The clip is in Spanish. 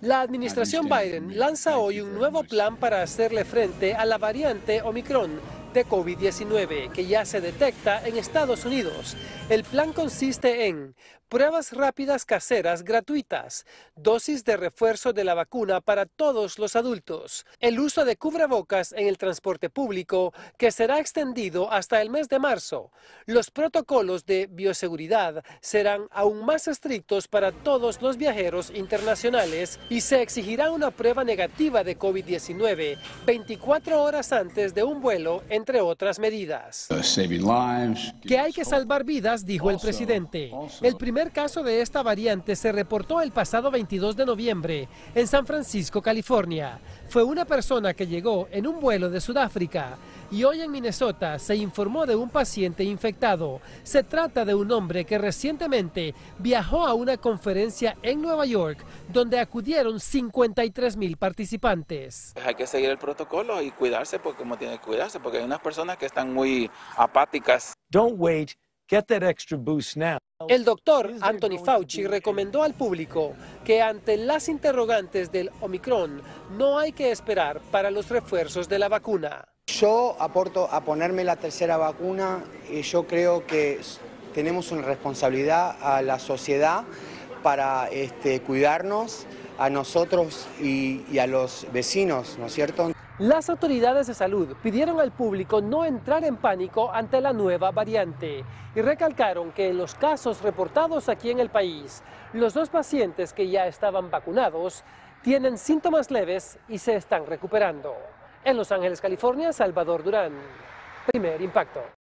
La administración Biden lanza hoy un nuevo plan para hacerle frente a la variante Omicron de COVID-19 que ya se detecta en Estados Unidos. El plan consiste en pruebas rápidas caseras gratuitas, dosis de refuerzo de la vacuna para todos los adultos, el uso de cubrebocas en el transporte público que será extendido hasta el mes de marzo. Los protocolos de bioseguridad serán aún más estrictos para todos los viajeros internacionales y se exigirá una prueba negativa de COVID-19 24 horas antes de un vuelo en entre otras medidas. Uh, que hay que salvar vidas, dijo el presidente. El primer caso de esta variante se reportó el pasado 22 de noviembre en San Francisco, California. Fue una persona que llegó en un vuelo de Sudáfrica y hoy en Minnesota se informó de un paciente infectado. Se trata de un hombre que recientemente viajó a una conferencia en Nueva York donde acudieron 53 mil participantes. Hay que seguir el protocolo y cuidarse porque como tiene que cuidarse porque hay una personas que están muy apáticas. Don't wait. Get that extra boost now. El doctor Anthony Fauci recomendó al público que ante las interrogantes del Omicron no hay que esperar para los refuerzos de la vacuna. Yo aporto a ponerme la tercera vacuna y yo creo que tenemos una responsabilidad a la sociedad para este, cuidarnos a nosotros y, y a los vecinos, ¿no es cierto? Las autoridades de salud pidieron al público no entrar en pánico ante la nueva variante y recalcaron que en los casos reportados aquí en el país, los dos pacientes que ya estaban vacunados tienen síntomas leves y se están recuperando. En Los Ángeles, California, Salvador Durán. Primer impacto.